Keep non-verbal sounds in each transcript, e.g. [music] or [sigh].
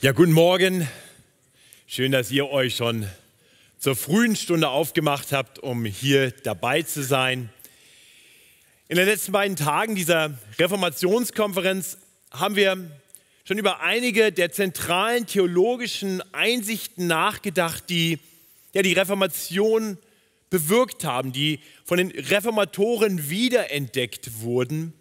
Ja, guten Morgen. Schön, dass ihr euch schon zur frühen Stunde aufgemacht habt, um hier dabei zu sein. In den letzten beiden Tagen dieser Reformationskonferenz haben wir schon über einige der zentralen theologischen Einsichten nachgedacht, die ja, die Reformation bewirkt haben, die von den Reformatoren wiederentdeckt wurden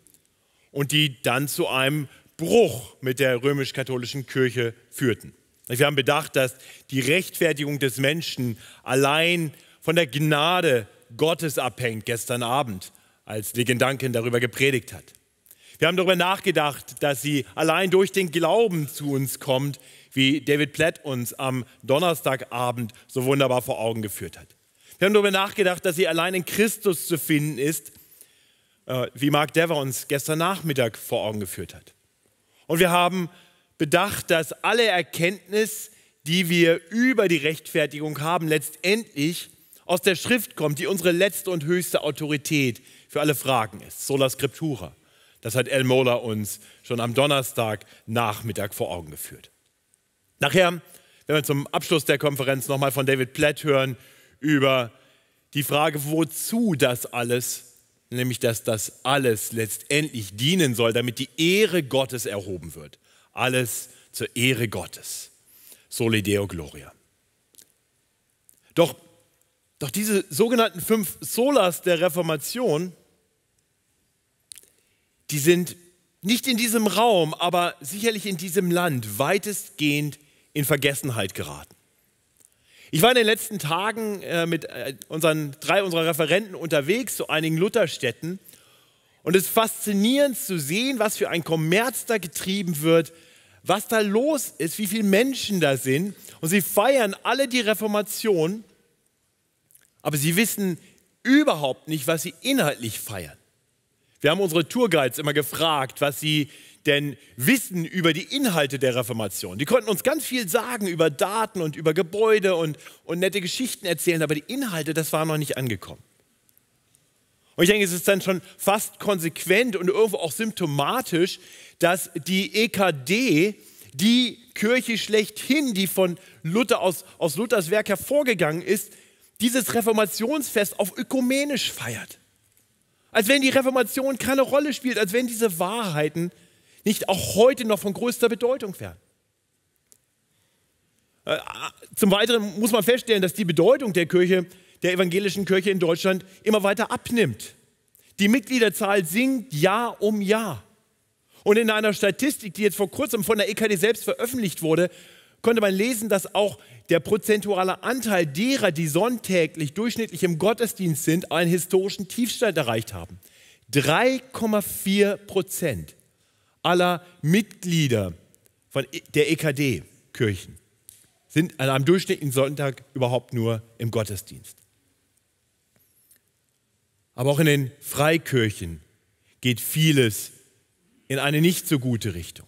und die dann zu einem Bruch mit der römisch-katholischen Kirche führten. Wir haben bedacht, dass die Rechtfertigung des Menschen allein von der Gnade Gottes abhängt, gestern Abend, als Legendanken darüber gepredigt hat. Wir haben darüber nachgedacht, dass sie allein durch den Glauben zu uns kommt, wie David Platt uns am Donnerstagabend so wunderbar vor Augen geführt hat. Wir haben darüber nachgedacht, dass sie allein in Christus zu finden ist, äh, wie Mark Dever uns gestern Nachmittag vor Augen geführt hat. Und wir haben bedacht, dass alle Erkenntnis, die wir über die Rechtfertigung haben, letztendlich aus der Schrift kommt, die unsere letzte und höchste Autorität für alle Fragen ist. Sola Scriptura. Das hat El Mola uns schon am Donnerstag Nachmittag vor Augen geführt. Nachher wenn wir zum Abschluss der Konferenz nochmal von David Platt hören über die Frage, wozu das alles nämlich dass das alles letztendlich dienen soll, damit die Ehre Gottes erhoben wird. Alles zur Ehre Gottes. Solideo Gloria. Doch, doch diese sogenannten fünf Solas der Reformation, die sind nicht in diesem Raum, aber sicherlich in diesem Land weitestgehend in Vergessenheit geraten. Ich war in den letzten Tagen äh, mit äh, unseren, drei unserer Referenten unterwegs zu einigen Lutherstädten und es ist faszinierend zu sehen, was für ein Kommerz da getrieben wird, was da los ist, wie viele Menschen da sind und sie feiern alle die Reformation, aber sie wissen überhaupt nicht, was sie inhaltlich feiern. Wir haben unsere Tourguides immer gefragt, was sie denn Wissen über die Inhalte der Reformation. Die konnten uns ganz viel sagen über Daten und über Gebäude und, und nette Geschichten erzählen, aber die Inhalte, das war noch nicht angekommen. Und ich denke, es ist dann schon fast konsequent und irgendwo auch symptomatisch, dass die EKD die Kirche schlechthin, die von Luther aus, aus Luthers Werk hervorgegangen ist, dieses Reformationsfest auf ökumenisch feiert. Als wenn die Reformation keine Rolle spielt, als wenn diese Wahrheiten nicht auch heute noch von größter Bedeutung werden? Äh, äh, zum Weiteren muss man feststellen, dass die Bedeutung der Kirche, der evangelischen Kirche in Deutschland immer weiter abnimmt. Die Mitgliederzahl sinkt Jahr um Jahr. Und in einer Statistik, die jetzt vor kurzem von der EKD selbst veröffentlicht wurde, konnte man lesen, dass auch der prozentuale Anteil derer, die sonntäglich durchschnittlich im Gottesdienst sind, einen historischen Tiefstand erreicht haben. 3,4 Prozent aller Mitglieder von e, der EKD-Kirchen sind an einem durchschnittlichen Sonntag überhaupt nur im Gottesdienst. Aber auch in den Freikirchen geht vieles in eine nicht so gute Richtung.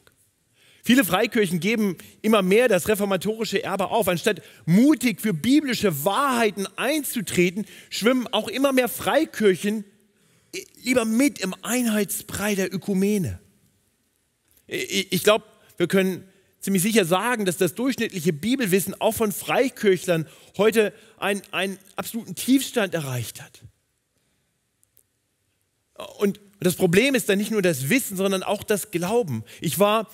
Viele Freikirchen geben immer mehr das reformatorische Erbe auf. Anstatt mutig für biblische Wahrheiten einzutreten, schwimmen auch immer mehr Freikirchen eh, lieber mit im Einheitsbrei der Ökumene. Ich glaube, wir können ziemlich sicher sagen, dass das durchschnittliche Bibelwissen auch von Freikirchlern heute einen, einen absoluten Tiefstand erreicht hat. Und das Problem ist dann nicht nur das Wissen, sondern auch das Glauben. Ich war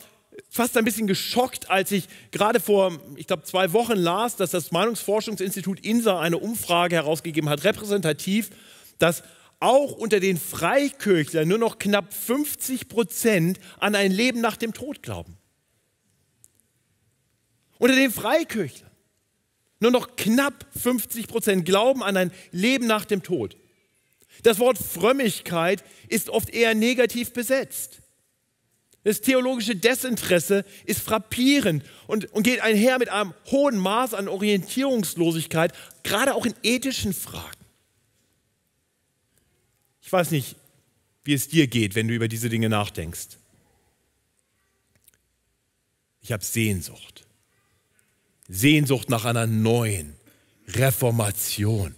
fast ein bisschen geschockt, als ich gerade vor, ich glaube, zwei Wochen las, dass das Meinungsforschungsinstitut INSA eine Umfrage herausgegeben hat, repräsentativ, dass auch unter den Freikirchlern nur noch knapp 50 Prozent an ein Leben nach dem Tod glauben. Unter den Freikirchlern nur noch knapp 50 Prozent glauben an ein Leben nach dem Tod. Das Wort Frömmigkeit ist oft eher negativ besetzt. Das theologische Desinteresse ist frappierend und, und geht einher mit einem hohen Maß an Orientierungslosigkeit, gerade auch in ethischen Fragen. Ich weiß nicht, wie es dir geht, wenn du über diese Dinge nachdenkst. Ich habe Sehnsucht. Sehnsucht nach einer neuen Reformation.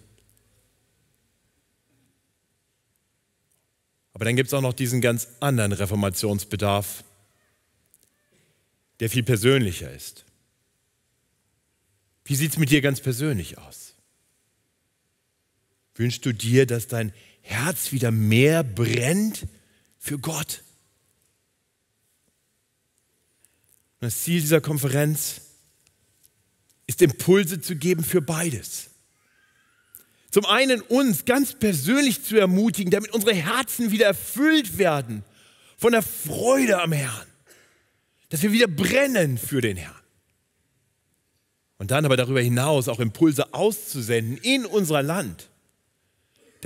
Aber dann gibt es auch noch diesen ganz anderen Reformationsbedarf, der viel persönlicher ist. Wie sieht es mit dir ganz persönlich aus? Wünschst du dir, dass dein Herz wieder mehr brennt für Gott. Und das Ziel dieser Konferenz ist, Impulse zu geben für beides. Zum einen uns ganz persönlich zu ermutigen, damit unsere Herzen wieder erfüllt werden von der Freude am Herrn, dass wir wieder brennen für den Herrn. Und dann aber darüber hinaus auch Impulse auszusenden in unser Land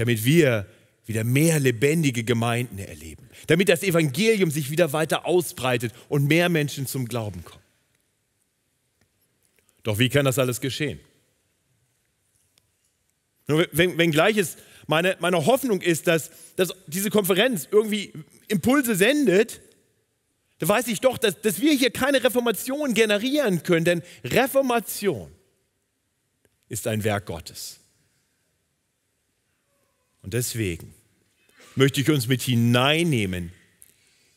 damit wir wieder mehr lebendige Gemeinden erleben, damit das Evangelium sich wieder weiter ausbreitet und mehr Menschen zum Glauben kommen. Doch wie kann das alles geschehen? Nur wenn, wenngleich es meine, meine Hoffnung ist, dass, dass diese Konferenz irgendwie Impulse sendet, da weiß ich doch, dass, dass wir hier keine Reformation generieren können, denn Reformation ist ein Werk Gottes. Und deswegen möchte ich uns mit hineinnehmen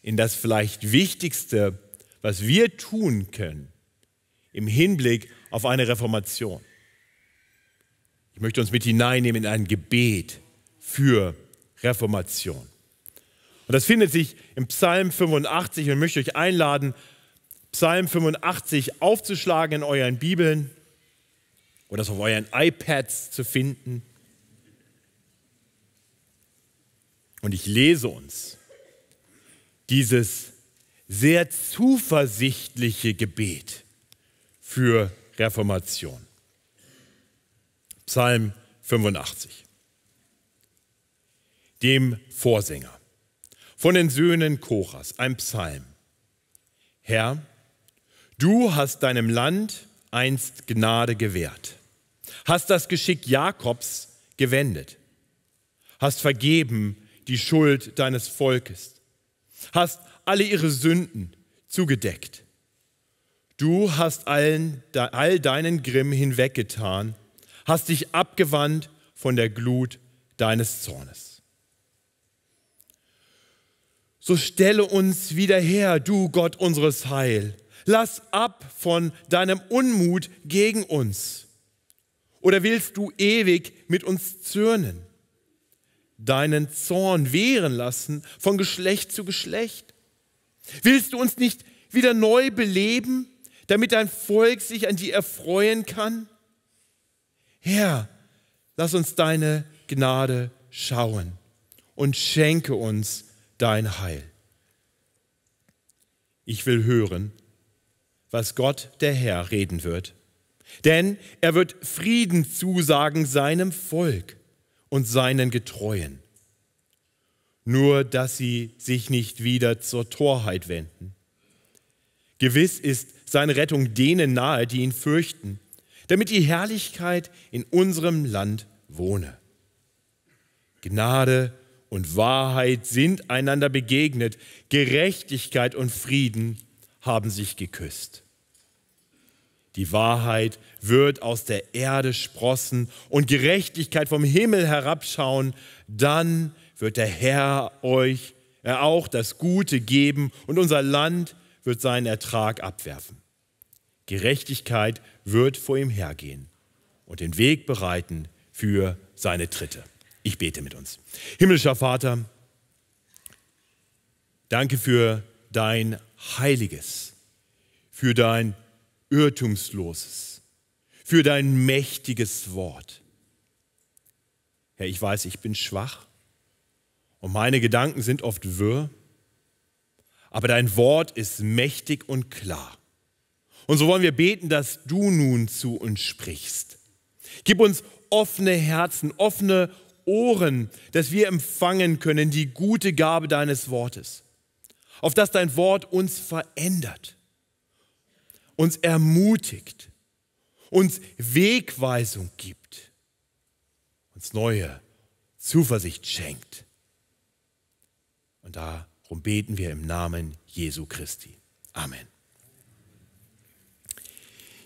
in das vielleicht Wichtigste, was wir tun können im Hinblick auf eine Reformation. Ich möchte uns mit hineinnehmen in ein Gebet für Reformation. Und das findet sich im Psalm 85 und möchte euch einladen, Psalm 85 aufzuschlagen in euren Bibeln oder das auf euren iPads zu finden. Und ich lese uns dieses sehr zuversichtliche Gebet für Reformation. Psalm 85. Dem Vorsänger von den Söhnen Koras, ein Psalm. Herr, du hast deinem Land einst Gnade gewährt, hast das Geschick Jakobs gewendet, hast vergeben die Schuld deines Volkes, hast alle ihre Sünden zugedeckt. Du hast allen, all deinen Grimm hinweggetan, hast dich abgewandt von der Glut deines Zornes. So stelle uns wieder her, du Gott unseres Heil. Lass ab von deinem Unmut gegen uns. Oder willst du ewig mit uns zürnen? deinen Zorn wehren lassen von Geschlecht zu Geschlecht? Willst du uns nicht wieder neu beleben, damit dein Volk sich an dir erfreuen kann? Herr, lass uns deine Gnade schauen und schenke uns dein Heil. Ich will hören, was Gott der Herr reden wird, denn er wird Frieden zusagen seinem Volk und seinen Getreuen. Nur dass sie sich nicht wieder zur Torheit wenden. Gewiss ist seine Rettung denen nahe, die ihn fürchten, damit die Herrlichkeit in unserem Land wohne. Gnade und Wahrheit sind einander begegnet, Gerechtigkeit und Frieden haben sich geküsst. Die Wahrheit wird aus der Erde sprossen und Gerechtigkeit vom Himmel herabschauen. Dann wird der Herr euch äh, auch das Gute geben und unser Land wird seinen Ertrag abwerfen. Gerechtigkeit wird vor ihm hergehen und den Weg bereiten für seine Tritte. Ich bete mit uns. Himmlischer Vater, danke für dein Heiliges, für dein Irrtumsloses, für dein mächtiges Wort. Herr, ich weiß, ich bin schwach und meine Gedanken sind oft wirr, aber dein Wort ist mächtig und klar. Und so wollen wir beten, dass du nun zu uns sprichst. Gib uns offene Herzen, offene Ohren, dass wir empfangen können die gute Gabe deines Wortes, auf dass dein Wort uns verändert, uns ermutigt, uns Wegweisung gibt, uns neue Zuversicht schenkt. Und darum beten wir im Namen Jesu Christi. Amen.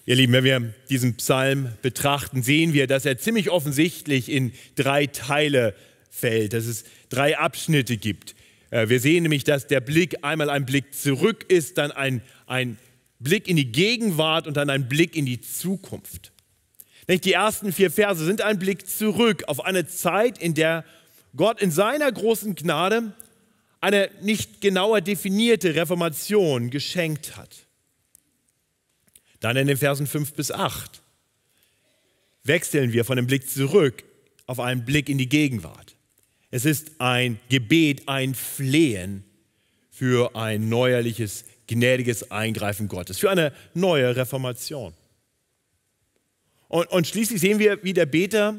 Ihr Lieben, wenn wir diesen Psalm betrachten, sehen wir, dass er ziemlich offensichtlich in drei Teile fällt, dass es drei Abschnitte gibt. Äh, wir sehen nämlich, dass der Blick einmal ein Blick zurück ist, dann ein, ein Blick in die Gegenwart und dann ein Blick in die Zukunft. Die ersten vier Verse sind ein Blick zurück auf eine Zeit, in der Gott in seiner großen Gnade eine nicht genauer definierte Reformation geschenkt hat. Dann in den Versen 5 bis 8 wechseln wir von dem Blick zurück auf einen Blick in die Gegenwart. Es ist ein Gebet, ein Flehen für ein neuerliches gnädiges Eingreifen Gottes, für eine neue Reformation. Und, und schließlich sehen wir, wie der Beter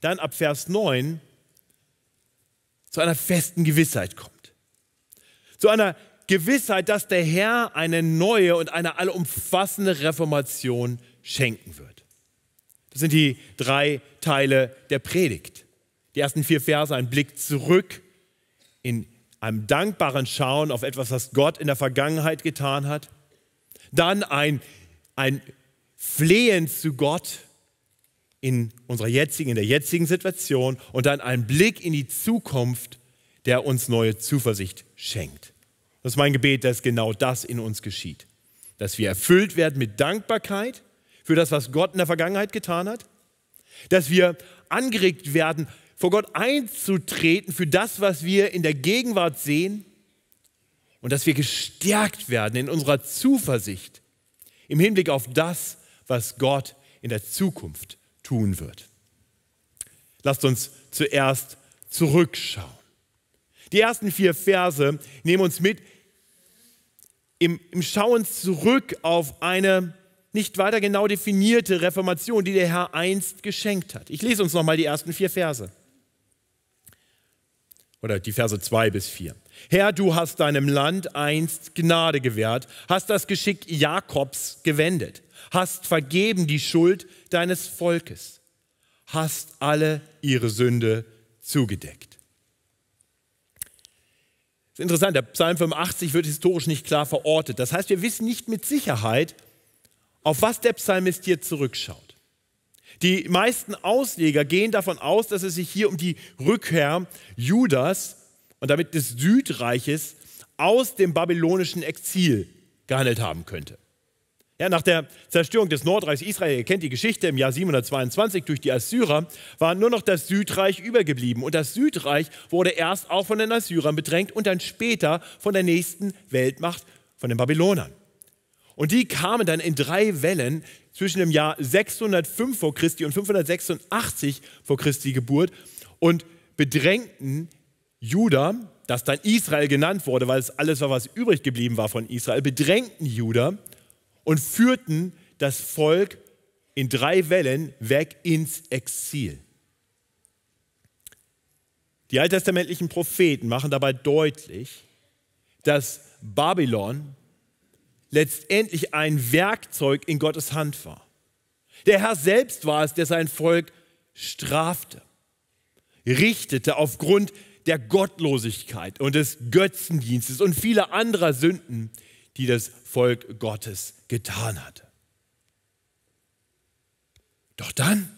dann ab Vers 9 zu einer festen Gewissheit kommt. Zu einer Gewissheit, dass der Herr eine neue und eine allumfassende Reformation schenken wird. Das sind die drei Teile der Predigt. Die ersten vier Verse, ein Blick zurück in einem dankbaren Schauen auf etwas, was Gott in der Vergangenheit getan hat. Dann ein, ein Flehen zu Gott in unserer jetzigen, in der jetzigen Situation und dann ein Blick in die Zukunft, der uns neue Zuversicht schenkt. Das ist mein Gebet, dass genau das in uns geschieht. Dass wir erfüllt werden mit Dankbarkeit für das, was Gott in der Vergangenheit getan hat. Dass wir angeregt werden, vor Gott einzutreten für das, was wir in der Gegenwart sehen und dass wir gestärkt werden in unserer Zuversicht im Hinblick auf das, was Gott in der Zukunft tun wird. Lasst uns zuerst zurückschauen. Die ersten vier Verse nehmen uns mit im, im Schauen zurück auf eine nicht weiter genau definierte Reformation, die der Herr einst geschenkt hat. Ich lese uns nochmal die ersten vier Verse oder die Verse 2 bis 4. Herr, du hast deinem Land einst Gnade gewährt, hast das Geschick Jakobs gewendet, hast vergeben die Schuld deines Volkes, hast alle ihre Sünde zugedeckt. Das ist interessant, der Psalm 85 wird historisch nicht klar verortet. Das heißt, wir wissen nicht mit Sicherheit, auf was der Psalmist hier zurückschaut. Die meisten Ausleger gehen davon aus, dass es sich hier um die Rückkehr Judas und damit des Südreiches aus dem babylonischen Exil gehandelt haben könnte. Ja, nach der Zerstörung des Nordreichs Israel, ihr kennt die Geschichte, im Jahr 722 durch die Assyrer, war nur noch das Südreich übergeblieben. Und das Südreich wurde erst auch von den Assyrern bedrängt und dann später von der nächsten Weltmacht, von den Babylonern. Und die kamen dann in drei Wellen zwischen dem Jahr 605 vor Christi und 586 vor Christi Geburt und bedrängten Juda, das dann Israel genannt wurde, weil es alles war, was übrig geblieben war von Israel, bedrängten Juda und führten das Volk in drei Wellen weg ins Exil. Die alttestamentlichen Propheten machen dabei deutlich, dass Babylon letztendlich ein Werkzeug in Gottes Hand war. Der Herr selbst war es, der sein Volk strafte, richtete aufgrund der Gottlosigkeit und des Götzendienstes und vieler anderer Sünden, die das Volk Gottes getan hatte. Doch dann,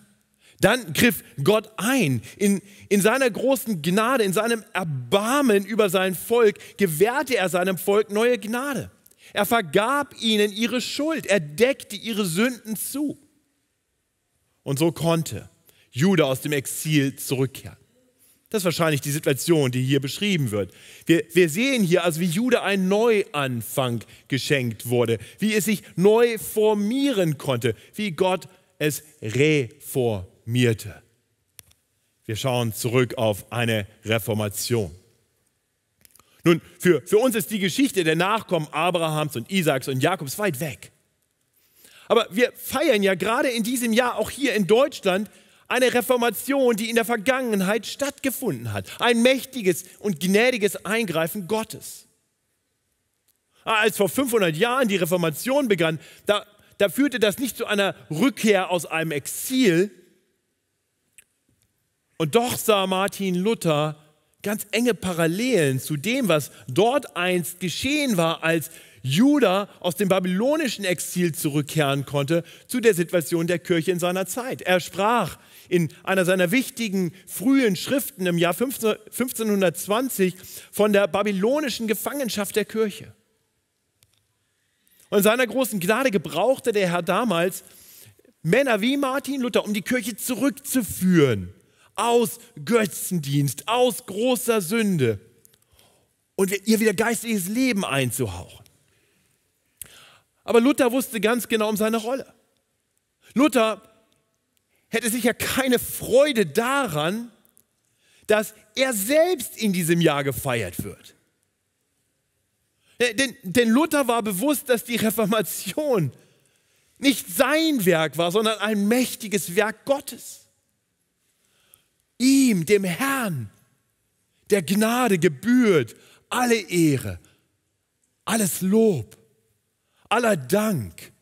dann griff Gott ein. In, in seiner großen Gnade, in seinem Erbarmen über sein Volk gewährte er seinem Volk neue Gnade. Er vergab ihnen ihre Schuld, er deckte ihre Sünden zu. Und so konnte Juda aus dem Exil zurückkehren. Das ist wahrscheinlich die Situation, die hier beschrieben wird. Wir, wir sehen hier also, wie Juda ein Neuanfang geschenkt wurde, wie es sich neu formieren konnte, wie Gott es reformierte. Wir schauen zurück auf eine Reformation. Nun, für, für uns ist die Geschichte der Nachkommen Abrahams und Isaaks und Jakobs weit weg. Aber wir feiern ja gerade in diesem Jahr auch hier in Deutschland eine Reformation, die in der Vergangenheit stattgefunden hat. Ein mächtiges und gnädiges Eingreifen Gottes. Ah, als vor 500 Jahren die Reformation begann, da, da führte das nicht zu einer Rückkehr aus einem Exil. Und doch sah Martin Luther ganz enge Parallelen zu dem, was dort einst geschehen war, als Judah aus dem babylonischen Exil zurückkehren konnte, zu der Situation der Kirche in seiner Zeit. Er sprach in einer seiner wichtigen frühen Schriften im Jahr 1520 von der babylonischen Gefangenschaft der Kirche. Und in seiner großen Gnade gebrauchte der Herr damals Männer wie Martin Luther, um die Kirche zurückzuführen aus Götzendienst, aus großer Sünde und ihr wieder geistliches Leben einzuhauchen. Aber Luther wusste ganz genau um seine Rolle. Luther hätte sicher keine Freude daran, dass er selbst in diesem Jahr gefeiert wird. Äh, denn, denn, Luther war bewusst, dass die Reformation nicht sein Werk war, sondern ein mächtiges Werk Gottes ihm, dem Herrn, der Gnade gebührt alle Ehre, alles Lob, aller Dank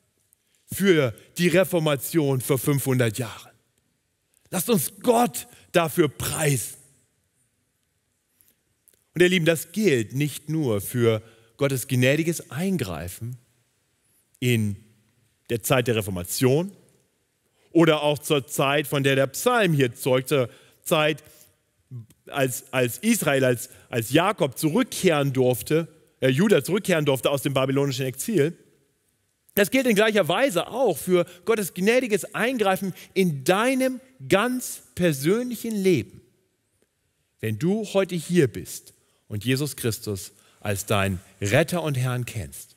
für die Reformation vor 500 Jahren. Lasst uns Gott dafür preisen. Und ihr Lieben, das gilt nicht nur für Gottes gnädiges Eingreifen in der Zeit der Reformation oder auch zur Zeit, von der der Psalm hier zeugte, Zeit, als, als Israel, als, als Jakob zurückkehren durfte, äh, Judah zurückkehren durfte aus dem babylonischen Exil, das gilt in gleicher Weise auch für Gottes gnädiges Eingreifen in deinem ganz persönlichen Leben. Wenn du heute hier bist und Jesus Christus als dein Retter und Herrn kennst,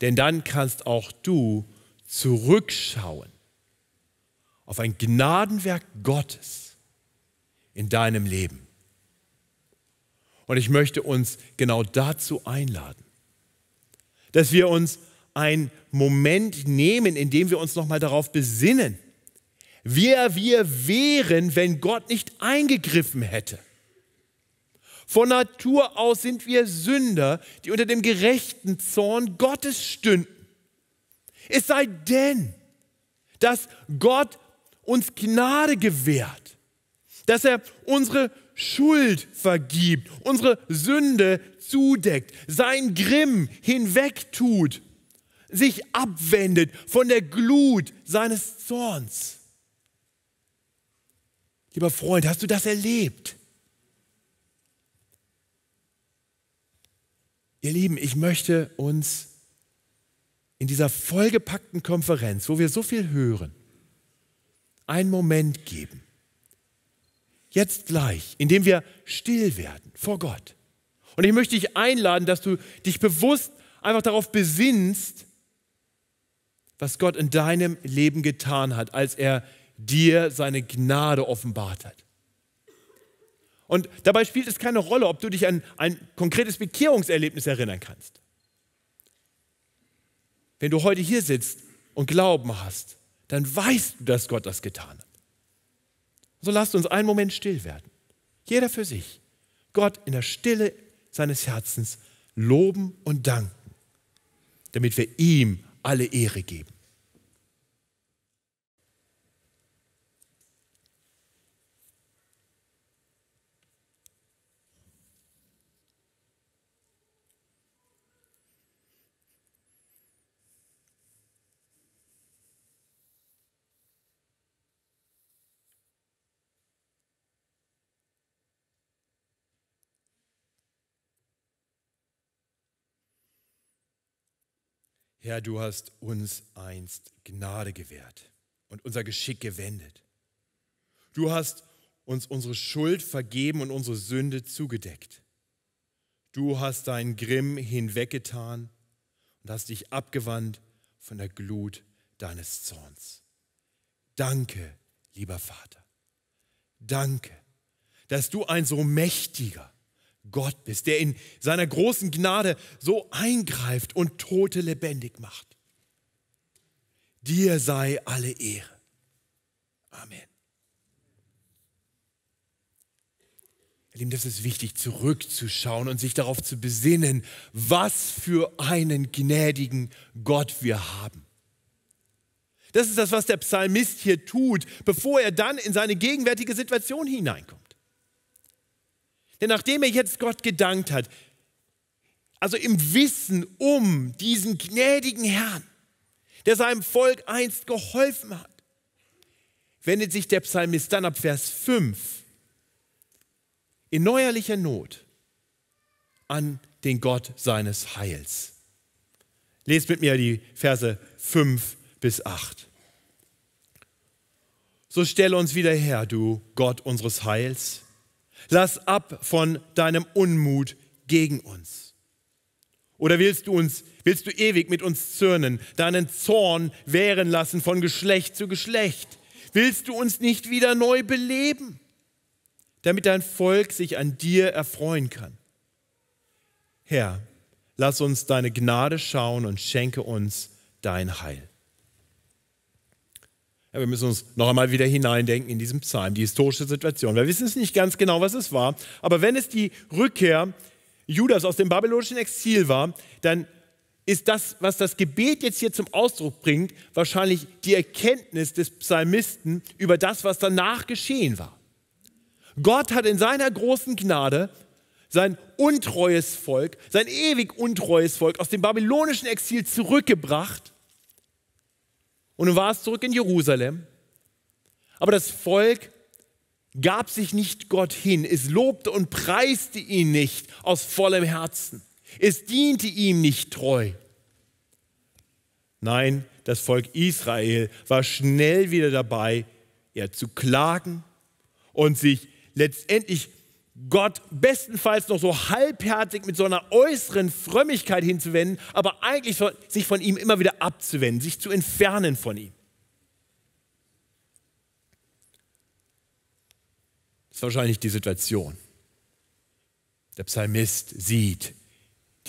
denn dann kannst auch du zurückschauen auf ein Gnadenwerk Gottes, in deinem Leben. Und ich möchte uns genau dazu einladen, dass wir uns einen Moment nehmen, in dem wir uns nochmal darauf besinnen, wer wir wären, wenn Gott nicht eingegriffen hätte. Von Natur aus sind wir Sünder, die unter dem gerechten Zorn Gottes stünden. Es sei denn, dass Gott uns Gnade gewährt dass er unsere Schuld vergibt, unsere Sünde zudeckt, sein Grimm hinwegtut, sich abwendet von der Glut seines Zorns. Lieber Freund, hast du das erlebt? Ihr Lieben, ich möchte uns in dieser vollgepackten Konferenz, wo wir so viel hören, einen Moment geben, jetzt gleich, indem wir still werden vor Gott. Und ich möchte dich einladen, dass du dich bewusst einfach darauf besinnst, was Gott in deinem Leben getan hat, als er dir seine Gnade offenbart hat. Und dabei spielt es keine Rolle, ob du dich an ein konkretes Bekehrungserlebnis erinnern kannst. Wenn du heute hier sitzt und Glauben hast, dann weißt du, dass Gott das getan hat. So lasst uns einen Moment still werden. Jeder für sich. Gott in der Stille seines Herzens loben und danken, damit wir ihm alle Ehre geben. Herr, du hast uns einst Gnade gewährt und unser Geschick gewendet. Du hast uns unsere Schuld vergeben und unsere Sünde zugedeckt. Du hast deinen Grimm hinweggetan und hast dich abgewandt von der Glut deines Zorns. Danke, lieber Vater. Danke, dass du ein so mächtiger, Gott bist, der in seiner großen Gnade so eingreift und Tote lebendig macht. Dir sei alle Ehre. Amen. Ihr Lieben, das ist wichtig, zurückzuschauen und sich darauf zu besinnen, was für einen gnädigen Gott wir haben. Das ist das, was der Psalmist hier tut, bevor er dann in seine gegenwärtige Situation hineinkommt. Denn nachdem er jetzt Gott gedankt hat, also im Wissen um diesen gnädigen Herrn, der seinem Volk einst geholfen hat, wendet sich der Psalmist dann ab Vers 5 in neuerlicher Not an den Gott seines Heils. Lest mit mir die Verse 5 bis 8. So stelle uns wieder her, du Gott unseres Heils, Lass ab von deinem Unmut gegen uns. Oder willst du uns, willst du ewig mit uns zürnen, deinen Zorn wehren lassen von Geschlecht zu Geschlecht? Willst du uns nicht wieder neu beleben, damit dein Volk sich an dir erfreuen kann? Herr, lass uns deine Gnade schauen und schenke uns dein Heil. Ja, wir müssen uns noch einmal wieder hineindenken in diesen Psalm, die historische Situation. Wir wissen es nicht ganz genau, was es war, aber wenn es die Rückkehr Judas aus dem babylonischen Exil war, dann ist das, was das Gebet jetzt hier zum Ausdruck bringt, wahrscheinlich die Erkenntnis des Psalmisten über das, was danach geschehen war. Gott hat in seiner großen Gnade sein untreues Volk, sein ewig untreues Volk aus dem babylonischen Exil zurückgebracht und du warst zurück in Jerusalem. Aber das Volk gab sich nicht Gott hin, es lobte und preiste ihn nicht aus vollem Herzen. Es diente ihm nicht treu. Nein, das Volk Israel war schnell wieder dabei, er zu klagen und sich letztendlich Gott bestenfalls noch so halbherzig mit so einer äußeren Frömmigkeit hinzuwenden, aber eigentlich sich von ihm immer wieder abzuwenden, sich zu entfernen von ihm. Das ist wahrscheinlich die Situation. Der Psalmist sieht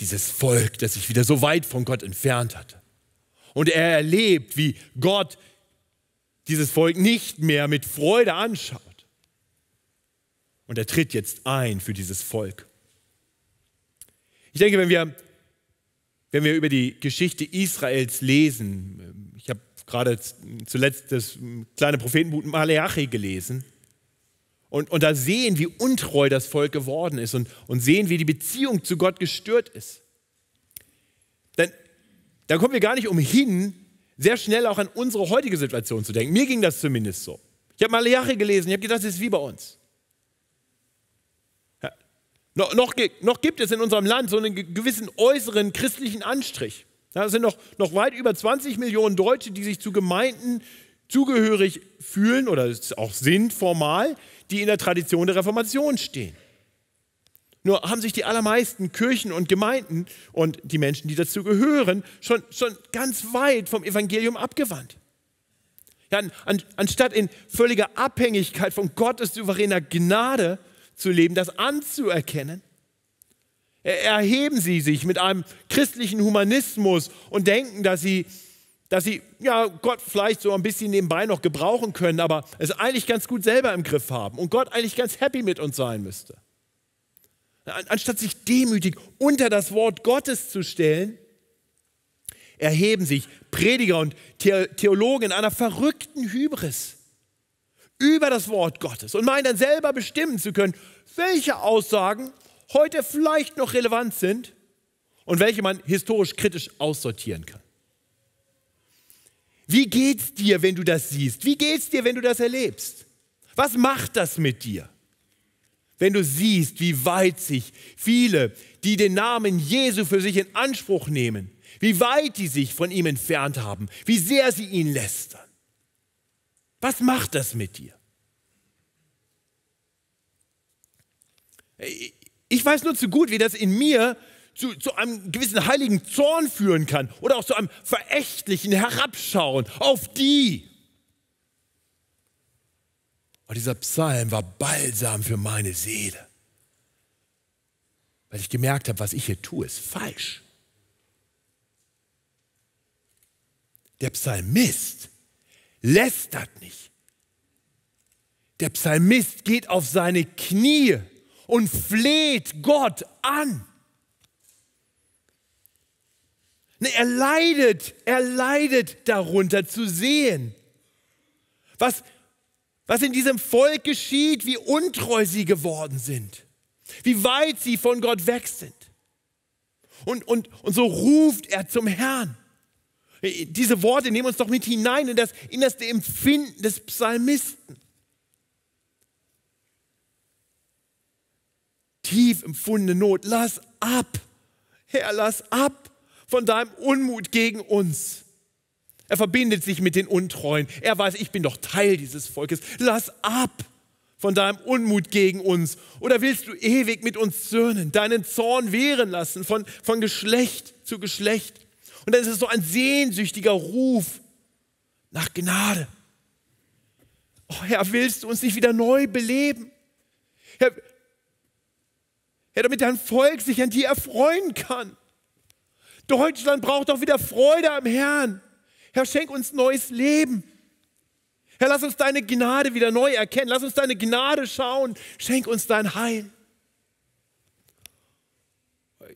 dieses Volk, das sich wieder so weit von Gott entfernt hatte. Und er erlebt, wie Gott dieses Volk nicht mehr mit Freude anschaut und er tritt jetzt ein für dieses Volk. Ich denke, wenn wir, wenn wir über die Geschichte Israels lesen, ich habe gerade zuletzt das kleine Prophetenbuch Maleachi gelesen, und, und da sehen, wie untreu das Volk geworden ist und, und sehen, wie die Beziehung zu Gott gestört ist, dann, dann kommen wir gar nicht umhin, sehr schnell auch an unsere heutige Situation zu denken. Mir ging das zumindest so. Ich habe Maleachi gelesen, ich habe gedacht, das ist wie bei uns. No, noch, noch, gibt es in unserem Land so einen gewissen äußeren christlichen Anstrich. Ja, es sind noch, noch weit über 20 Millionen Deutsche, die sich zu Gemeinden zugehörig fühlen oder auch sind formal, die in der Tradition der Reformation stehen. Nur haben sich die allermeisten Kirchen und Gemeinden und die Menschen, die dazu gehören, schon, schon ganz weit vom Evangelium abgewandt. Ja, an, anstatt in völliger Abhängigkeit von Gottes souveräner Gnade zu leben, das anzuerkennen. Erheben sie sich mit einem christlichen Humanismus und denken, dass sie, dass sie ja, Gott vielleicht so ein bisschen nebenbei noch gebrauchen können, aber es eigentlich ganz gut selber im Griff haben und Gott eigentlich ganz happy mit uns sein müsste. Anstatt sich demütig unter das Wort Gottes zu stellen, erheben sich Prediger und Theologen in einer verrückten Hybris über das Wort Gottes und meinen dann selber bestimmen zu können, welche Aussagen heute vielleicht noch relevant sind und welche man historisch kritisch aussortieren kann. Wie geht's dir, wenn du das siehst? Wie geht's dir, wenn du das erlebst? Was macht das mit dir? Wenn du siehst, wie weit sich viele, die den Namen Jesu für sich in Anspruch nehmen, wie weit die sich von ihm entfernt haben, wie sehr sie ihn lästern. Was macht das mit dir? Ich weiß nur zu gut, wie das in mir zu, zu, einem gewissen heiligen Zorn führen kann oder auch zu einem verächtlichen Herabschauen auf die. Aber dieser Psalm war Balsam für meine Seele, weil ich gemerkt habe, was ich hier tue, ist falsch. Der Psalmist lästert nicht. Der Psalmist geht auf seine Knie und fleht Gott an. Ne, er leidet, er leidet darunter zu sehen, was, was in diesem Volk geschieht, wie untreu sie geworden sind, wie weit sie von Gott weg sind. Und, und, und so ruft er zum Herrn. Diese Worte nehmen uns doch mit hinein in das innerste Empfinden des Psalmisten. Tief empfundene Not, lass ab, Herr, lass ab von deinem Unmut gegen uns. Er verbindet sich mit den Untreuen. Er weiß, ich bin doch Teil dieses Volkes. Lass ab von deinem Unmut gegen uns. Oder willst du ewig mit uns zürnen, deinen Zorn wehren lassen von, von Geschlecht zu Geschlecht? Und dann ist es so ein sehnsüchtiger Ruf nach Gnade. Oh Herr, willst du uns nicht wieder neu beleben? Herr, Herr, damit dein Volk sich an dir erfreuen kann. Deutschland braucht doch wieder Freude am Herrn. Herr, schenk uns neues Leben. Herr, lass uns deine Gnade wieder neu erkennen. Lass uns deine Gnade schauen. Schenk uns dein Heil.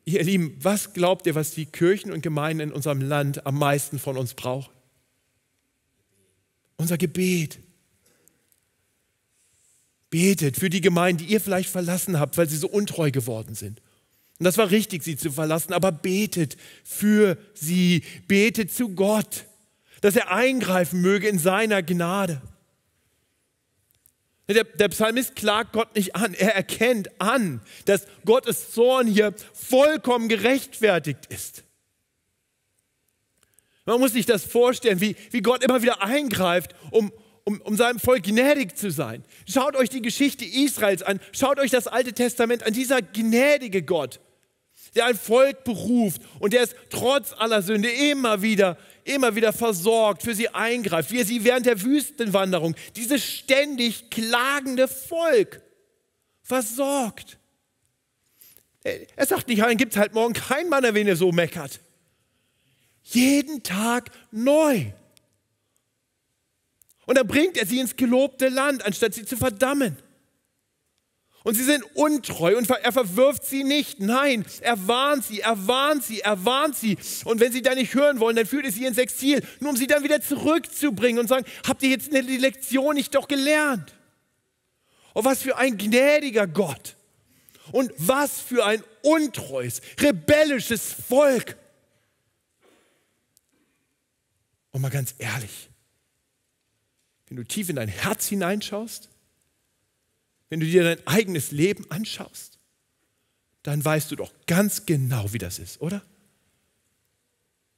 Ihr Lieben, was glaubt ihr, was die Kirchen und Gemeinden in unserem Land am meisten von uns brauchen? Unser Gebet. Betet für die Gemeinden, die ihr vielleicht verlassen habt, weil sie so untreu geworden sind. Und das war richtig, sie zu verlassen, aber betet für sie, betet zu Gott, dass er eingreifen möge in seiner Gnade. Der, der Psalmist klagt Gott nicht an, er erkennt an, dass Gottes Zorn hier vollkommen gerechtfertigt ist. Man muss sich das vorstellen, wie, wie Gott immer wieder eingreift, um, um, um seinem Volk gnädig zu sein. Schaut euch die Geschichte Israels an, schaut euch das Alte Testament an, dieser gnädige Gott der ein Volk beruft und der es trotz aller Sünde immer wieder, immer wieder versorgt, für sie eingreift, wie er sie während der Wüstenwanderung, dieses ständig klagende Volk versorgt. Äh, er sagt nicht, dann gibt es halt morgen keinen Mann, der wen er so meckert. Jeden Tag neu. Und dann bringt er sie ins gelobte Land, anstatt sie zu verdammen. Und sie sind untreu und er verwirft sie nicht. Nein, er warnt sie, er warnt sie, er warnt sie. Und wenn sie da nicht hören wollen, dann führt es sie ins Exil, nur um sie dann wieder zurückzubringen und sagen, habt ihr jetzt die Lektion nicht doch gelernt? Oh, was für ein gnädiger Gott. Und was für ein untreues, rebellisches Volk. Und mal ganz ehrlich, wenn du tief in dein Herz hineinschaust, wenn du dir dein eigenes Leben anschaust, dann weißt du doch ganz genau, wie das ist, oder?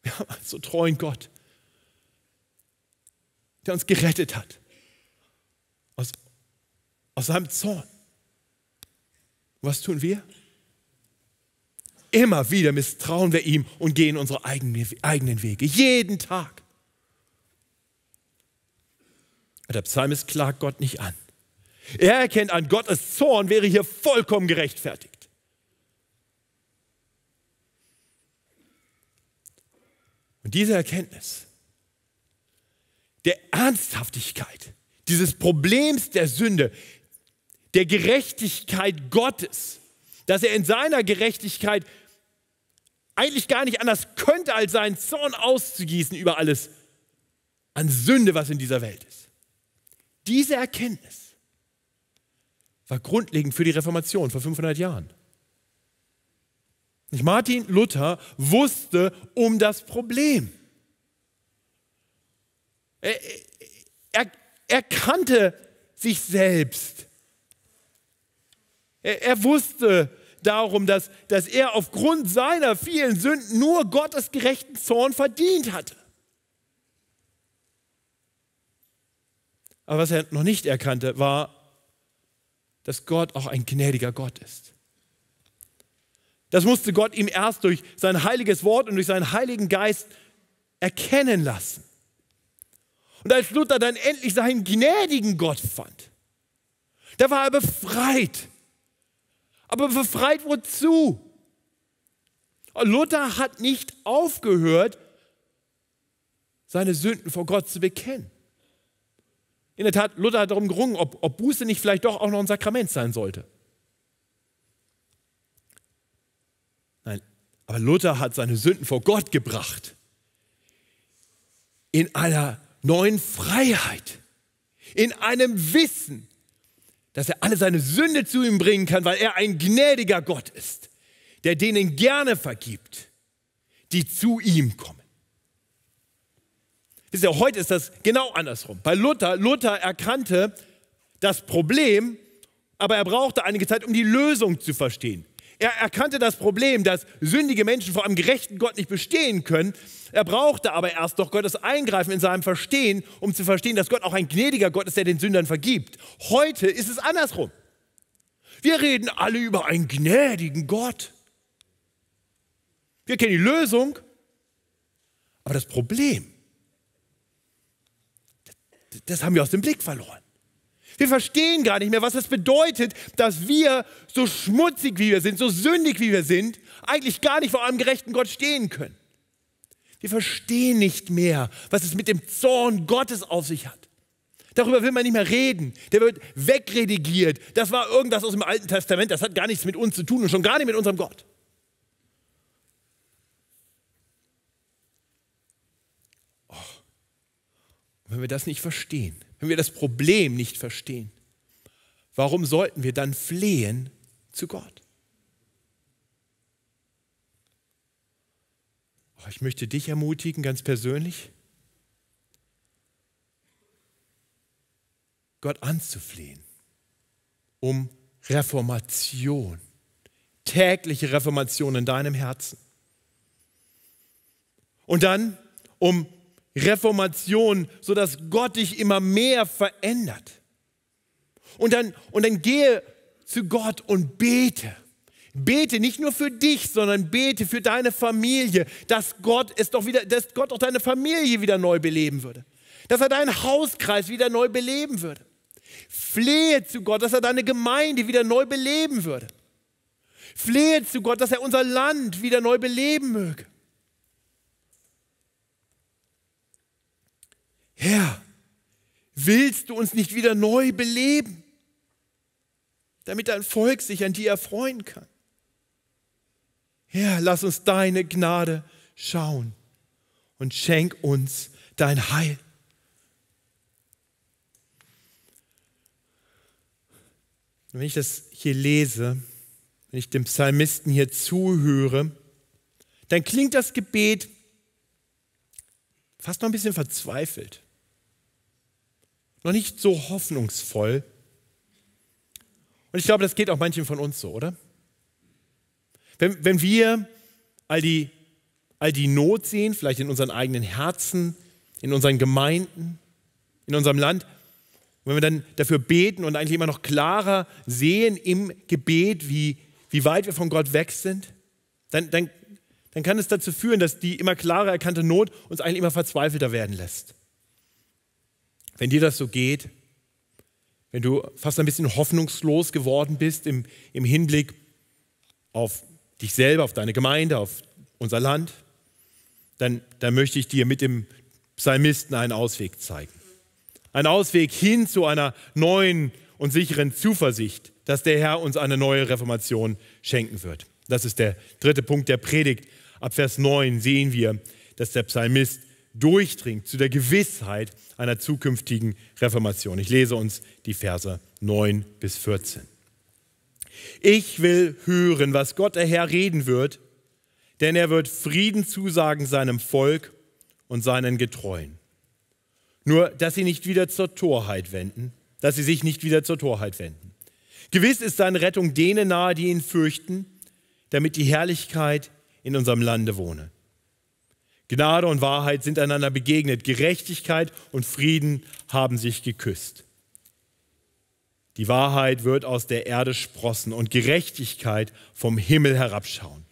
Wir haben einen so treuen Gott, der uns gerettet hat aus, aus seinem Zorn. Was tun wir? Immer wieder misstrauen wir ihm und gehen unsere eigenen, Wege, jeden Tag. Und der Psalmist klagt Gott nicht an. Er erkennt an, Gottes Zorn wäre hier vollkommen gerechtfertigt. Und diese Erkenntnis der Ernsthaftigkeit dieses Problems der Sünde, der Gerechtigkeit Gottes, dass er in seiner Gerechtigkeit eigentlich gar nicht anders könnte, als seinen Zorn auszugießen über alles an Sünde, was in dieser Welt ist. Diese Erkenntnis war grundlegend für die Reformation vor 500 Jahren. Martin Luther wusste um das Problem. Er, er, er kannte sich selbst. Er, er wusste darum, dass, dass er aufgrund seiner vielen Sünden nur Gottes gerechten Zorn verdient hatte. Aber was er noch nicht erkannte, war, dass Gott auch ein gnädiger Gott ist. Das musste Gott ihm erst durch sein heiliges Wort und durch seinen heiligen Geist erkennen lassen. Und als Luther dann endlich seinen gnädigen Gott fand, da war er befreit. Aber befreit wozu? Luther hat nicht aufgehört, seine Sünden vor Gott zu bekennen. In der Tat, Luther hat darum gerungen, ob, ob Buße nicht vielleicht doch auch noch ein Sakrament sein sollte. Nein, aber Luther hat seine Sünden vor Gott gebracht. In einer neuen Freiheit. In einem Wissen, dass er alle seine Sünde zu ihm bringen kann, weil er ein gnädiger Gott ist, der denen gerne vergibt, die zu ihm kommen. Wisst ihr, heute ist das genau andersrum. Bei Luther, Luther erkannte das Problem, aber er brauchte einige Zeit, um die Lösung zu verstehen. Er erkannte das Problem, dass sündige Menschen vor einem gerechten Gott nicht bestehen können. Er brauchte aber erst noch Gottes Eingreifen in seinem Verstehen, um zu verstehen, dass Gott auch ein gnädiger Gott ist, der den Sündern vergibt. Heute ist es andersrum. Wir reden alle über einen gnädigen Gott. Wir kennen die Lösung, aber das Problem das haben wir aus dem Blick verloren. Wir verstehen gar nicht mehr, was das bedeutet, dass wir so schmutzig wie wir sind, so sündig wie wir sind, eigentlich gar nicht vor einem gerechten Gott stehen können. Wir verstehen nicht mehr, was es mit dem Zorn Gottes auf sich hat. Darüber will man nicht mehr reden. Der wird wegredigiert. Das war irgendwas aus dem Alten Testament. Das hat gar nichts mit uns zu tun und schon gar nicht mit unserem Gott. Wenn wir das nicht verstehen, wenn wir das Problem nicht verstehen, warum sollten wir dann flehen zu Gott? Oh, ich möchte dich ermutigen, ganz persönlich, Gott anzuflehen, um Reformation, tägliche Reformation in deinem Herzen. Und dann um Reformation, sodass Gott dich immer mehr verändert. Und dann, und dann gehe zu Gott und bete. Bete nicht nur für dich, sondern bete für deine Familie, dass Gott, es doch wieder, dass Gott auch deine Familie wieder neu beleben würde. Dass er deinen Hauskreis wieder neu beleben würde. Flehe zu Gott, dass er deine Gemeinde wieder neu beleben würde. Flehe zu Gott, dass er unser Land wieder neu beleben möge. Herr, willst du uns nicht wieder neu beleben, damit dein Volk sich an dir erfreuen kann? Herr, lass uns deine Gnade schauen und schenk uns dein Heil. Und wenn ich das hier lese, wenn ich dem Psalmisten hier zuhöre, dann klingt das Gebet fast noch ein bisschen verzweifelt noch nicht so hoffnungsvoll. Und ich glaube, das geht auch manchen von uns so, oder? Wenn, wenn wir all die, all die Not sehen, vielleicht in unseren eigenen Herzen, in unseren Gemeinden, in unserem Land, und wenn wir dann dafür beten und eigentlich immer noch klarer sehen im Gebet, wie, wie weit wir von Gott weg sind, dann, dann, dann kann es dazu führen, dass die immer klarer erkannte Not uns eigentlich immer verzweifelter werden lässt. Wenn dir das so geht, wenn du fast ein bisschen hoffnungslos geworden bist im, im Hinblick auf dich selber, auf deine Gemeinde, auf unser Land, dann, dann möchte ich dir mit dem Psalmisten einen Ausweg zeigen. Einen Ausweg hin zu einer neuen und sicheren Zuversicht, dass der Herr uns eine neue Reformation schenken wird. Das ist der dritte Punkt der Predigt. Ab Vers 9 sehen wir, dass der Psalmist durchdringt zu der Gewissheit einer zukünftigen Reformation. Ich lese uns die Verse 9 bis 14. Ich will hören, was Gott der Herr reden wird, denn er wird Frieden zusagen seinem Volk und seinen Getreuen. Nur, dass sie nicht wieder zur Torheit wenden, dass sie sich nicht wieder zur Torheit wenden. Gewiss ist seine Rettung denen nahe, die ihn fürchten, damit die Herrlichkeit in unserem Lande wohne. Gnade und Wahrheit sind einander begegnet, Gerechtigkeit und Frieden haben sich geküsst. Die Wahrheit wird aus der Erde sprossen und Gerechtigkeit vom Himmel herabschauen.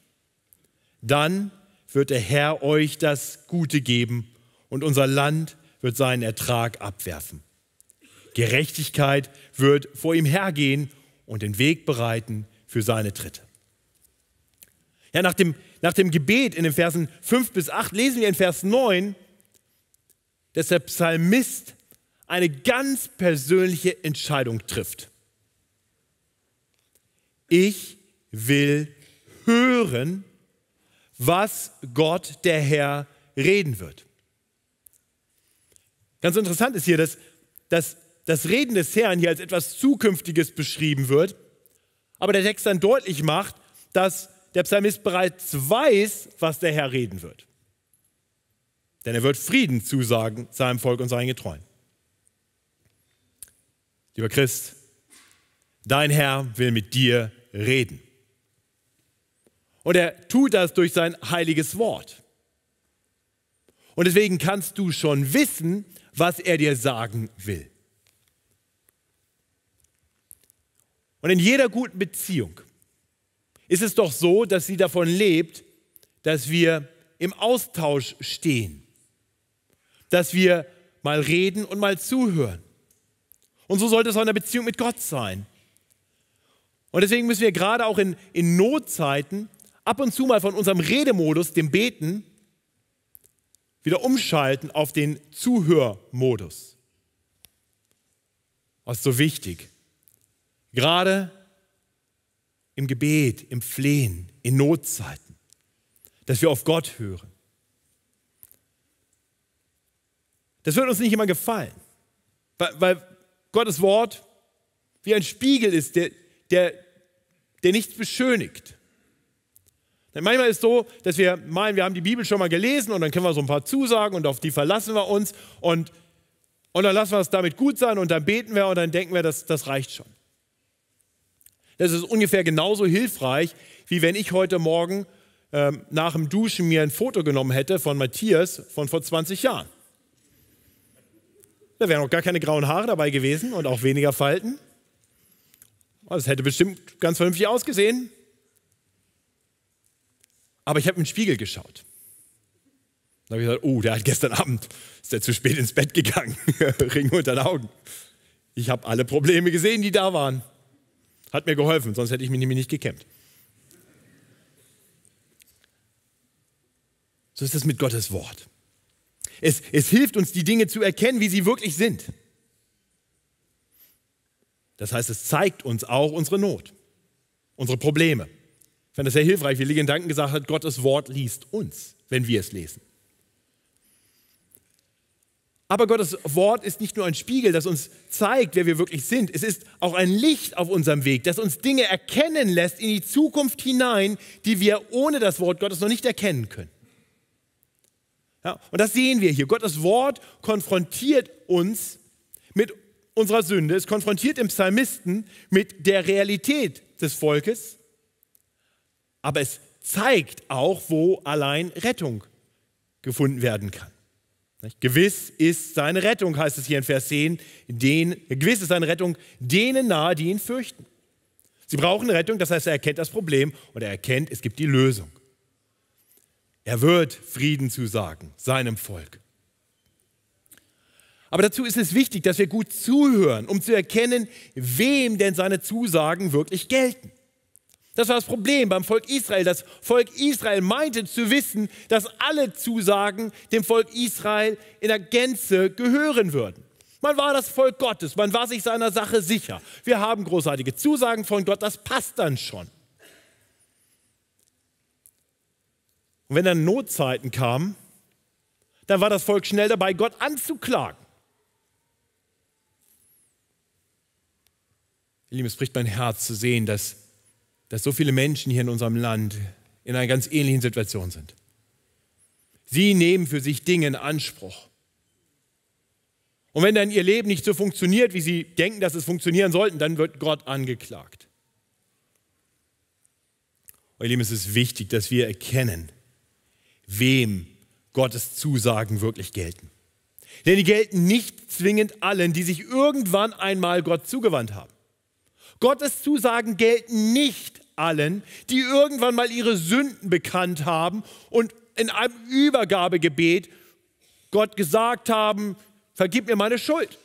Dann wird der Herr euch das Gute geben und unser Land wird seinen Ertrag abwerfen. Gerechtigkeit wird vor ihm hergehen und den Weg bereiten für seine Tritte. Ja, nach dem nach dem Gebet in den Versen 5 bis 8 lesen wir in Vers 9, dass der Psalmist eine ganz persönliche Entscheidung trifft. Ich will hören, was Gott der Herr reden wird. Ganz interessant ist hier, dass, dass das Reden des Herrn hier als etwas Zukünftiges beschrieben wird, aber der Text dann deutlich macht, dass der Psalmist bereits weiß, was der Herr reden wird. Denn er wird Frieden zusagen seinem Volk und seinen Getreuen. Lieber Christ, dein Herr will mit dir reden. Und er tut das durch sein heiliges Wort. Und deswegen kannst du schon wissen, was er dir sagen will. Und in jeder guten Beziehung ist es doch so, dass sie davon lebt, dass wir im Austausch stehen, dass wir mal reden und mal zuhören. Und so sollte es auch in der Beziehung mit Gott sein. Und deswegen müssen wir gerade auch in, in Notzeiten ab und zu mal von unserem Redemodus, dem Beten, wieder umschalten auf den Zuhörmodus. Was ist so wichtig. Gerade im Gebet, im Flehen, in Notzeiten, dass wir auf Gott hören. Das wird uns nicht immer gefallen, weil, Gottes Wort wie ein Spiegel ist, der, der, der nichts beschönigt. Denn manchmal ist es so, dass wir meinen, wir haben die Bibel schon mal gelesen und dann können wir so ein paar Zusagen und auf die verlassen wir uns und, und dann lassen wir es damit gut sein und dann beten wir und dann denken wir, das, das reicht schon. Das ist ungefähr genauso hilfreich, wie wenn ich heute Morgen ähm, nach dem Duschen mir ein Foto genommen hätte von Matthias von vor 20 Jahren. Da wären auch gar keine grauen Haare dabei gewesen und auch weniger Falten. Das hätte bestimmt ganz vernünftig ausgesehen. Aber ich habe im Spiegel geschaut. Da habe ich gesagt, oh, der hat gestern Abend, ist der zu spät ins Bett gegangen, [laughs] Ring unter den Augen. Ich habe alle Probleme gesehen, die da waren. Hat mir geholfen, sonst hätte ich mich nämlich nicht gekämmt. So ist es mit Gottes Wort. Es, es hilft uns, die Dinge zu erkennen, wie sie wirklich sind. Das heißt, es zeigt uns auch unsere Not, unsere Probleme. Ich fand das sehr hilfreich, wie Ligen Danken gesagt hat, Gottes Wort liest uns, wenn wir es lesen. Aber Gottes Wort ist nicht nur ein Spiegel, das uns zeigt, wer wir wirklich sind. Es ist auch ein Licht auf unserem Weg, das uns Dinge erkennen lässt in die Zukunft hinein, die wir ohne das Wort Gottes noch nicht erkennen können. Ja, und das sehen wir hier. Gottes Wort konfrontiert uns mit unserer Sünde. Es konfrontiert den Psalmisten mit der Realität des Volkes. Aber es zeigt auch, wo allein Rettung gefunden werden kann. Gewiss ist seine Rettung, heißt es hier in Vers 10. Den, gewiss ist seine Rettung denen nahe, die ihn fürchten. Sie brauchen Rettung, das heißt, er erkennt das Problem und er erkennt, es gibt die Lösung. Er wird Frieden zusagen, seinem Volk. Aber dazu ist es wichtig, dass wir gut zuhören, um zu erkennen, wem denn seine Zusagen wirklich gelten. Das war das Problem beim Volk Israel. Das Volk Israel meinte zu wissen, dass alle Zusagen dem Volk Israel in der Gänze gehören würden. Man war das Volk Gottes, man war sich seiner Sache sicher. Wir haben großartige Zusagen von Gott, das passt dann schon. Und wenn dann Notzeiten kamen, dann war das Volk schnell dabei, Gott anzuklagen. Ihr Lieben, es bricht mein Herz zu sehen, dass dass so viele Menschen hier in unserem Land in einer ganz ähnlichen Situation sind. Sie nehmen für sich Dinge in Anspruch. Und wenn dann ihr Leben nicht so funktioniert, wie sie denken, dass es funktionieren sollte, dann wird Gott angeklagt. Und ihr Lieben, es ist wichtig, dass wir erkennen, wem Gottes Zusagen wirklich gelten. Denn die gelten nicht zwingend allen, die sich irgendwann einmal Gott zugewandt haben. Gottes Zusagen gelten nicht allen, die irgendwann mal ihre Sünden bekannt haben und in einem Übergabegebet Gott gesagt haben, vergib mir meine Schuld.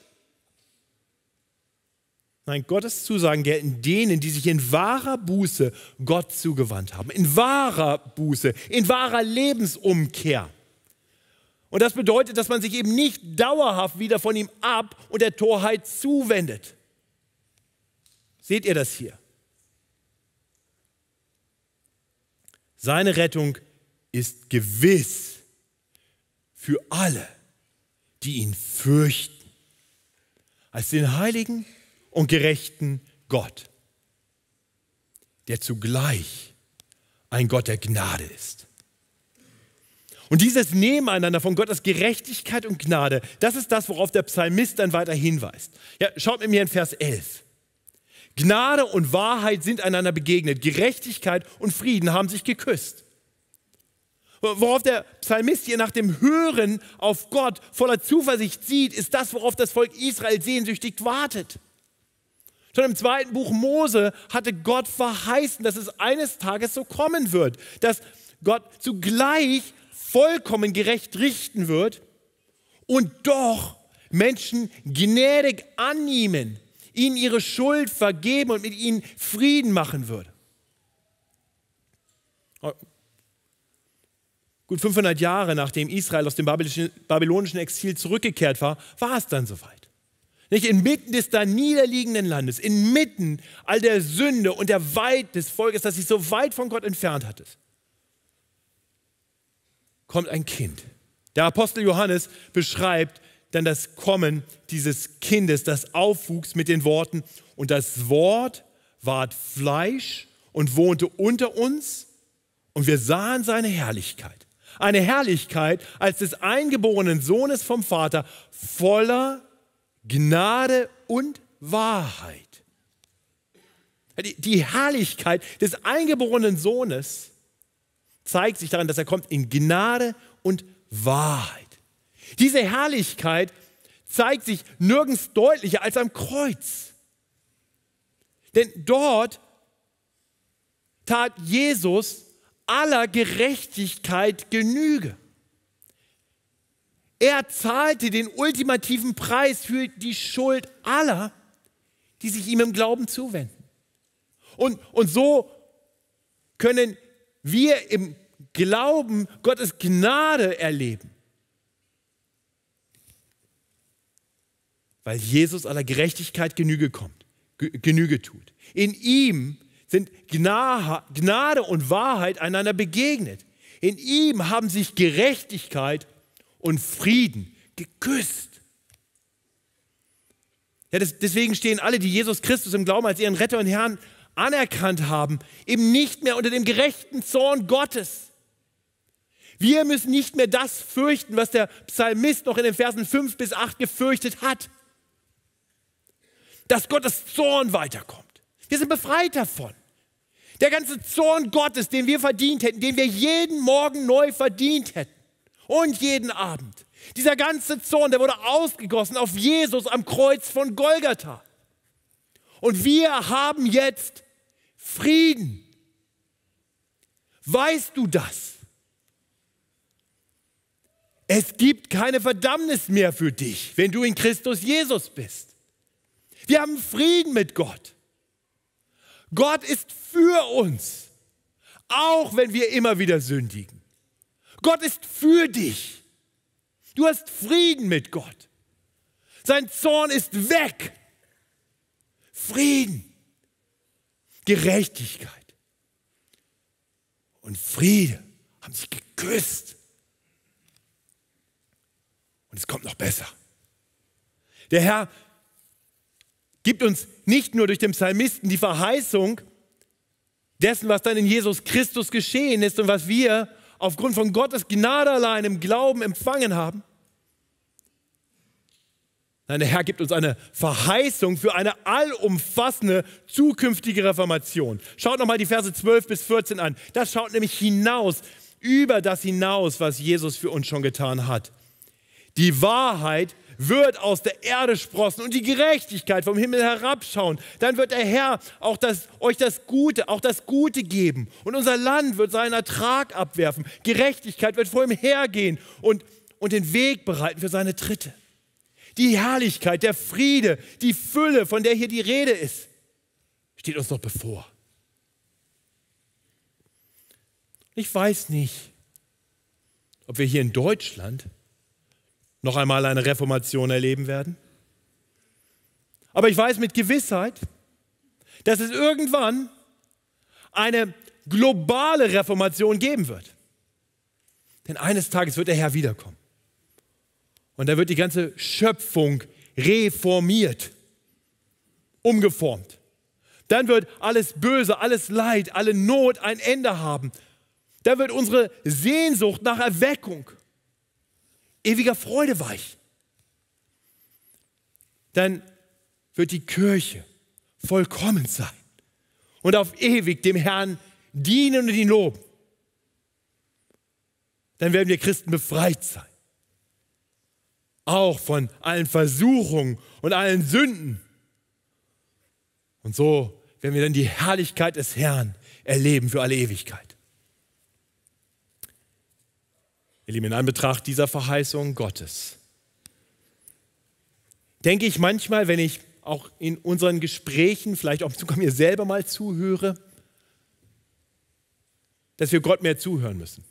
Nein, Gottes Zusagen gelten denen, die sich in wahrer Buße Gott zugewandt haben. In wahrer Buße, in wahrer Lebensumkehr. Und das bedeutet, dass man sich eben nicht dauerhaft wieder von ihm ab und der Torheit zuwendet. Seht ihr das hier? Seine Rettung ist gewiss für alle, die ihn fürchten, als den heiligen und gerechten Gott, der zugleich ein Gott der Gnade ist. Und dieses Nebeneinander von Gottes Gerechtigkeit und Gnade, das ist das, worauf der Psalmist dann weiter hinweist. Ja, schaut mit mir in Vers 11. Gnade und Wahrheit sind einander begegnet. Gerechtigkeit und Frieden haben sich geküsst. Worauf der Psalmist hier nach dem Hören auf Gott voller Zuversicht sieht, ist das, worauf das Volk Israel sehnsüchtig wartet. Schon im zweiten Buch Mose hatte Gott verheißen, dass es eines Tages so kommen wird, dass Gott zugleich vollkommen gerecht richten wird und doch Menschen gnädig annehmen, ihnen ihre Schuld vergeben und mit ihnen Frieden machen würde. Oh. Gut 500 Jahre nachdem Israel aus dem babylonischen Exil zurückgekehrt war, war es dann soweit. Nicht inmitten des da niederliegenden Landes, inmitten all der Sünde und der Weit des Volkes, das sich so weit von Gott entfernt hatte, kommt ein Kind. Der Apostel Johannes beschreibt dann das Kommen dieses Kindes, das aufwuchs mit den Worten, und das Wort ward Fleisch und wohnte unter uns, und wir sahen seine Herrlichkeit. Eine Herrlichkeit als des eingeborenen Sohnes vom Vater, voller Gnade und Wahrheit. Die Herrlichkeit des eingeborenen Sohnes zeigt sich daran, dass er kommt in Gnade und Wahrheit. Diese Herrlichkeit zeigt sich nirgends deutlicher als am Kreuz. Denn dort tat Jesus aller Gerechtigkeit Genüge. Er zahlte den ultimativen Preis für die Schuld aller, die sich ihm im Glauben zuwenden. Und, und so können wir im Glauben Gottes Gnade erleben. weil Jesus aller Gerechtigkeit Genüge kommt, Genüge tut. In ihm sind Gnade und Wahrheit einander begegnet. In ihm haben sich Gerechtigkeit und Frieden geküsst. Ja, das, deswegen stehen alle, die Jesus Christus im Glauben als ihren Retter und Herrn anerkannt haben, eben nicht mehr unter dem gerechten Zorn Gottes. Wir müssen nicht mehr das fürchten, was der Psalmist noch in den Versen 5 bis 8 gefürchtet hat dass Gottes Zorn weiterkommt. Wir sind befreit davon. Der ganze Zorn Gottes, den wir verdient hätten, den wir jeden Morgen neu verdient hätten und jeden Abend. Dieser ganze Zorn, der wurde ausgegossen auf Jesus am Kreuz von Golgatha. Und wir haben jetzt Frieden. Weißt du das? Es gibt keine Verdammnis mehr für dich, wenn du in Christus Jesus bist. Wir haben Frieden mit Gott. Gott ist für uns, auch wenn wir immer wieder sündigen. Gott ist für dich. Du hast Frieden mit Gott. Sein Zorn ist weg. Frieden, Gerechtigkeit und Friede haben sich geküsst. Und es kommt noch besser. Der Herr gibt uns nicht nur durch den Psalmisten die Verheißung dessen, was dann in Jesus Christus geschehen ist und was wir aufgrund von Gottes Gnade allein im Glauben empfangen haben. Nein, der Herr gibt uns eine Verheißung für eine allumfassende zukünftige Reformation. Schaut nochmal die Verse 12 bis 14 an. Das schaut nämlich hinaus, über das hinaus, was Jesus für uns schon getan hat. Die Wahrheit wird aus der Erde sprossen und die Gerechtigkeit vom Himmel herabschauen. Dann wird der Herr auch das, euch das Gute, auch das Gute geben. Und unser Land wird seinen Ertrag abwerfen. Gerechtigkeit wird vor ihm hergehen und, und den Weg bereiten für seine Tritte. Die Herrlichkeit, der Friede, die Fülle, von der hier die Rede ist, steht uns noch bevor. Ich weiß nicht, ob wir hier in Deutschland noch einmal eine Reformation erleben werden. Aber ich weiß mit Gewissheit, dass es irgendwann eine globale Reformation geben wird. Denn eines Tages wird der Herr wiederkommen. Und da wird die ganze Schöpfung reformiert, umgeformt. Dann wird alles Böse, alles Leid, alle Not ein Ende haben. Da wird unsere Sehnsucht nach Erweckung ewiger Freude weichen. Dann wird die Kirche vollkommen sein und auf ewig dem Herrn dienen und ihn loben. Dann werden wir Christen befreit sein. Auch von allen Versuchungen und allen Sünden. Und so werden wir dann die Herrlichkeit des Herrn erleben für alle Ewigkeit. Ihr Lieben, in Anbetracht dieser Verheißung Gottes, denke ich manchmal, wenn ich auch in unseren Gesprächen, vielleicht auch sogar mir selber mal zuhöre, dass wir Gott mehr zuhören müssen.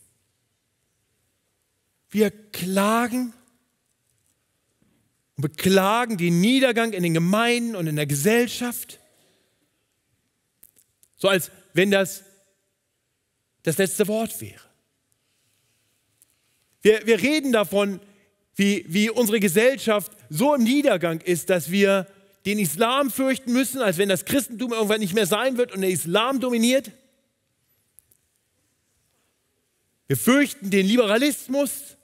Wir klagen und beklagen den Niedergang in den Gemeinden und in der Gesellschaft, so als wenn das das letzte Wort wäre. Wir, wir reden davon, wie, wie unsere Gesellschaft so im Niedergang ist, dass wir den Islam fürchten müssen, als wenn das Christentum irgendwann nicht mehr sein wird und der Islam dominiert. Wir fürchten den Liberalismus,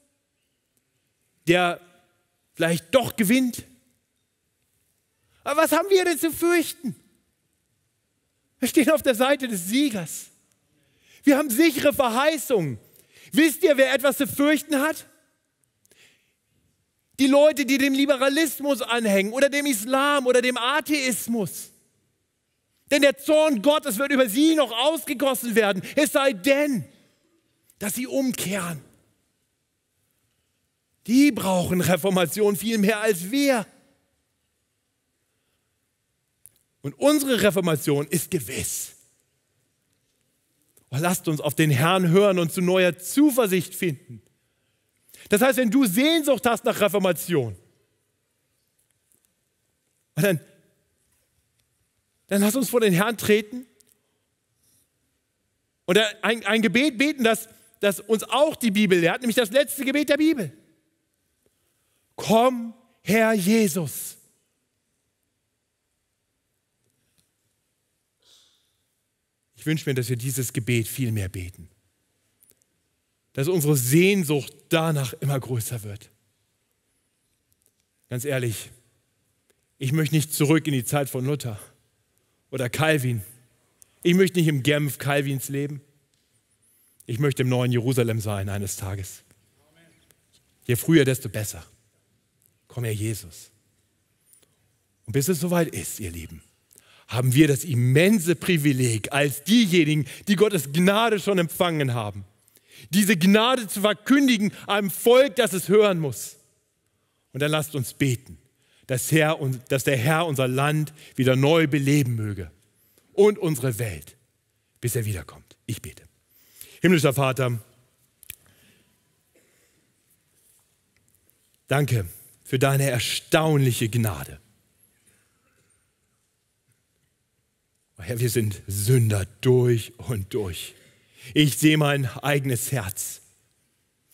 der vielleicht doch gewinnt. Aber was haben wir denn zu fürchten? Wir stehen auf der Seite des Siegers. Wir haben sichere Verheißungen. Wisst ihr, wer etwas zu fürchten hat? Die Leute, die dem Liberalismus anhängen oder dem Islam oder dem Atheismus. Denn der Zorn Gottes wird über sie noch ausgegossen werden, es sei denn, dass sie umkehren. Die brauchen Reformation viel mehr als wir. Und unsere Reformation ist gewiss lasst uns auf den Herrn hören und zu neuer Zuversicht finden. Das heißt, wenn du Sehnsucht hast nach Reformation, dann, dann lass uns vor den Herrn treten und ein, ein Gebet beten, das, das uns auch die Bibel lehrt, nämlich das letzte Gebet der Bibel. Komm, Herr Jesus. Ich wünsche mir, dass wir dieses Gebet viel mehr beten. Dass unsere Sehnsucht danach immer größer wird. Ganz ehrlich, ich möchte nicht zurück in die Zeit von Luther oder Calvin. Ich möchte nicht im Genf Calvins leben. Ich möchte im neuen Jerusalem sein eines Tages. Je früher, desto besser. Komm her, Jesus. Und bis es soweit ist, ihr Lieben, haben wir das immense Privileg, als diejenigen, die Gottes Gnade schon empfangen haben, diese Gnade zu verkündigen einem Volk, das es hören muss. Und dann lasst uns beten, dass, Herr, dass der Herr unser Land wieder neu beleben möge und unsere Welt, bis er wiederkommt. Ich bete. Himmlischer Vater, danke für deine erstaunliche Gnade. Herr, wir sind Sünder durch und durch. Ich sehe mein eigenes Herz.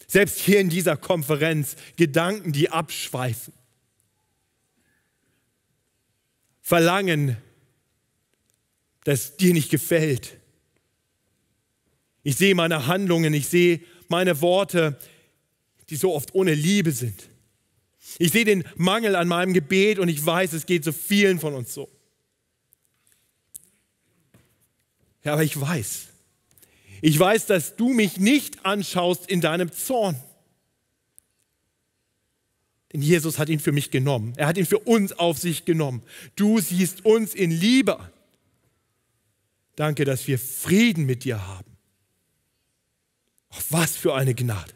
Selbst hier in dieser Konferenz Gedanken, die abschweifen. Verlangen, das dir nicht gefällt. Ich sehe meine Handlungen, ich sehe meine Worte, die so oft ohne Liebe sind. Ich sehe den Mangel an meinem Gebet und ich weiß, es geht so vielen von uns so. Ja, aber ich weiß, ich weiß, dass du mich nicht anschaust in deinem Zorn. Denn Jesus hat ihn für mich genommen. Er hat ihn für uns auf sich genommen. Du siehst uns in Liebe an. Danke, dass wir Frieden mit dir haben. Ach, was für eine Gnade.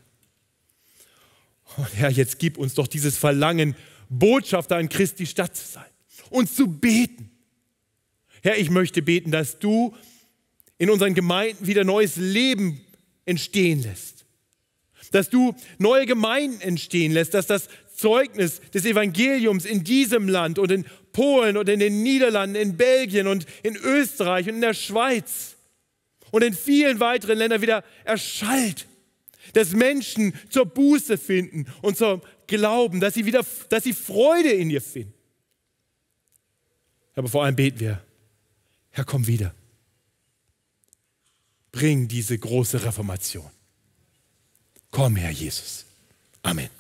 Und oh, Herr, jetzt gib uns doch dieses Verlangen, Botschafter in Christi Stadt zu sein und zu beten. Herr, ich möchte beten, dass du in unseren Gemeinden wieder neues Leben entstehen lässt. Dass du neue Gemeinden entstehen lässt, dass das Zeugnis des Evangeliums in diesem Land und in Polen und in den Niederlanden, in Belgien und in Österreich und in der Schweiz und in vielen weiteren Ländern wieder erschallt. Dass Menschen zur Buße finden und zum Glauben, dass sie wieder, dass sie Freude in dir finden. Aber vor allem beten wir, Herr, komm wieder bring diese große Reformation. Komm Herr Jesus. Amen.